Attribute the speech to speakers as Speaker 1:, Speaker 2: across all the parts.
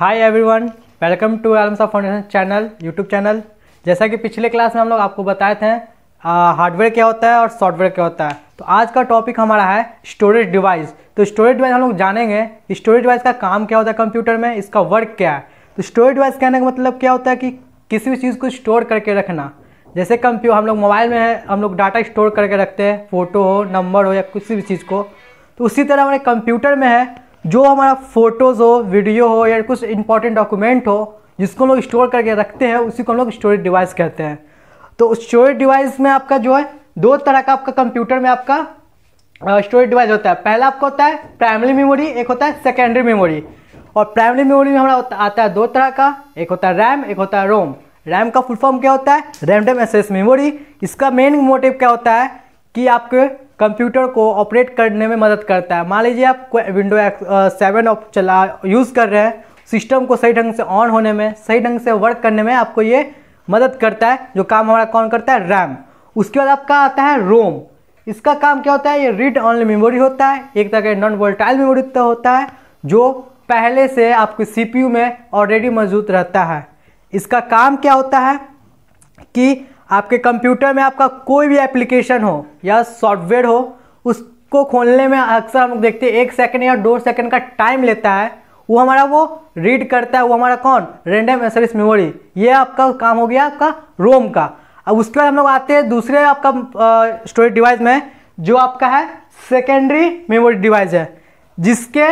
Speaker 1: hi everyone welcome to एलम्सा foundation channel YouTube channel जैसा कि पिछले क्लास में हम लोग आपको बताए थे हार्डवेयर क्या होता है और सॉफ्टवेयर क्या होता है तो आज का टॉपिक हमारा है स्टोरेज डिवाइस तो स्टोरेज डिवाइस हम लोग जानेंगे स्टोरेज डिवाइस का काम क्या होता है कंप्यूटर में इसका वर्क क्या है तो स्टोरेज डिवाइस कहने का मतलब क्या होता है कि किसी भी चीज़ को स्टोर करके रखना जैसे कंप्यू हम लोग मोबाइल में है हम लोग डाटा स्टोर करके रखते हैं फोटो हो नंबर हो या किसी भी चीज़ को तो उसी तरह हमारे कंप्यूटर में है जो हमारा फोटोज़ हो वीडियो हो या कुछ इंपॉर्टेंट डॉक्यूमेंट हो जिसको लोग स्टोर करके रखते हैं उसी को हम लोग स्टोरेज डिवाइस कहते हैं तो स्टोरेज डिवाइस में आपका जो है दो तरह का आपका कंप्यूटर में आपका स्टोरेज uh, डिवाइस होता है पहला आपका होता है प्राइमरी मेमोरी एक होता है सेकेंडरी मेमोरी और प्राइमरी मेमोरी में हमारा आता है दो तरह का एक होता है रैम एक होता है रोम रैम का फुल फॉर्म क्या होता है रैमडम एस मेमोरी इसका मेन मोटिव क्या होता है कि आपके कंप्यूटर को ऑपरेट करने में मदद करता है मान लीजिए आप विंडो सेवन ऑफ चला यूज़ कर रहे हैं सिस्टम को सही ढंग से ऑन होने में सही ढंग से वर्क करने में आपको ये मदद करता है जो काम हमारा कौन करता है रैम उसके बाद आपका आता है रोम इसका काम क्या होता है ये रीड ऑनली मेमोरी होता है एक तरह का नॉन वोल्टाइल मेमोरी होता है जो पहले से आपके सीपीयू में ऑलरेडी मौजूद रहता है इसका काम क्या होता है कि आपके कंप्यूटर में आपका कोई भी एप्लीकेशन हो या सॉफ्टवेयर हो उसको खोलने में अक्सर हम लोग देखते हैं एक सेकंड या दो सेकंड का टाइम लेता है वो हमारा वो रीड करता है वो हमारा कौन रेंडम एसरिस मेमोरी ये आपका काम हो गया आपका रोम का अब उसके बाद हम लोग आते हैं दूसरे आपका स्टोरेज डिवाइस में जो आपका है सेकेंडरी मेमोरी डिवाइस है जिसके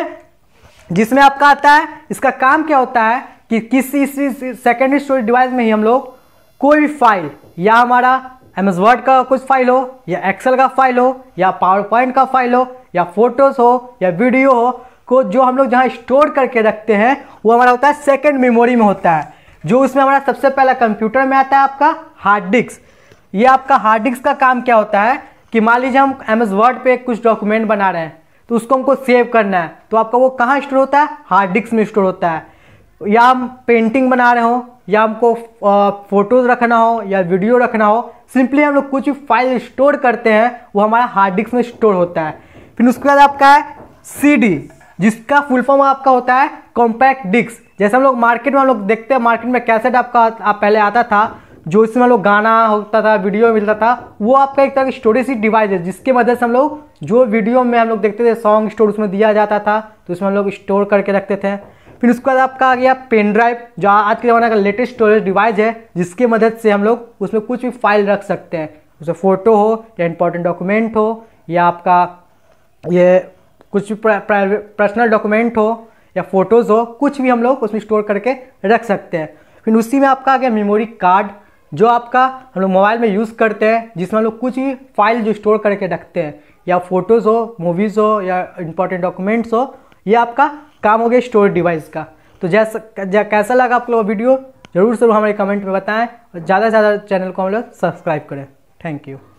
Speaker 1: जिसमें आपका आता है इसका काम क्या होता है कि किसी सेकेंडरी स्टोरेज डिवाइस में ही हम लोग कोई भी फाइल या हमारा एम वर्ड का कुछ फाइल हो या एक्सेल का फाइल हो या पावर पॉइंट का फाइल हो या फोटोज़ हो या वीडियो हो को जो हम लोग जहाँ स्टोर करके रखते हैं वो हमारा होता है सेकेंड मेमोरी में होता है जो उसमें हमारा सबसे पहला कंप्यूटर में आता है आपका हार्ड डिस्क ये आपका हार्ड डिस्क का काम क्या होता है कि मान लीजिए हम एम एस वर्ड पर कुछ डॉक्यूमेंट बना रहे हैं तो उसको हमको सेव करना है तो आपका वो कहाँ स्टोर होता है हार्ड डिस्क में स्टोर होता है या हम पेंटिंग बना रहे हो या हमको फोटोज़ रखना हो या वीडियो रखना हो सिंपली हम लोग कुछ भी फाइल स्टोर करते हैं वो हमारा हार्ड डिस्क में स्टोर होता है फिर उसके बाद आपका है सी जिसका फुल फॉर्म आपका होता है कॉम्पैक्ट डिस्क जैसे हम लोग मार्केट में हम लोग देखते हैं मार्केट में कैसेट आपका आप पहले आता था जो इसमें हम लोग गाना होता था वीडियो मिलता था वो आपका एक तरह की स्टोरेज डिवाइस है जिसके मदद से हम लोग जो वीडियो में हम लोग देखते थे सॉन्ग स्टोर उसमें दिया जाता था तो उसमें हम लोग स्टोर करके रखते थे फिर उसके बाद आपका आ गया पेन ड्राइव जो आज के ज़माने का लेटेस्ट स्टोरेज डिवाइस है जिसके मदद से हम लोग उसमें कुछ भी फाइल रख सकते हैं उसमें फ़ोटो हो या इंपॉर्टेंट डॉक्यूमेंट हो या आपका ये कुछ भी पर्सनल डॉक्यूमेंट हो या फोटोज़ हो कुछ भी हम लोग उसमें स्टोर करके रख सकते हैं फिर उसी में आपका आ गया मेमोरी कार्ड जो आपका हम लोग मोबाइल में यूज़ करते हैं जिसमें हम लोग कुछ भी फाइल जो स्टोर करके रखते हैं या फ़ोटोज़ हो मूवीज़ हो या इंपॉर्टेंट डॉक्यूमेंट्स हो ये आपका काम हो गया स्टोरेज डिवाइस का तो जैसा जै, कैसा लगा आप लोग वीडियो ज़रूर ज़रूर हमारे कमेंट में बताएं और ज़्यादा से ज़्यादा चैनल को हम लोग सब्सक्राइब करें थैंक यू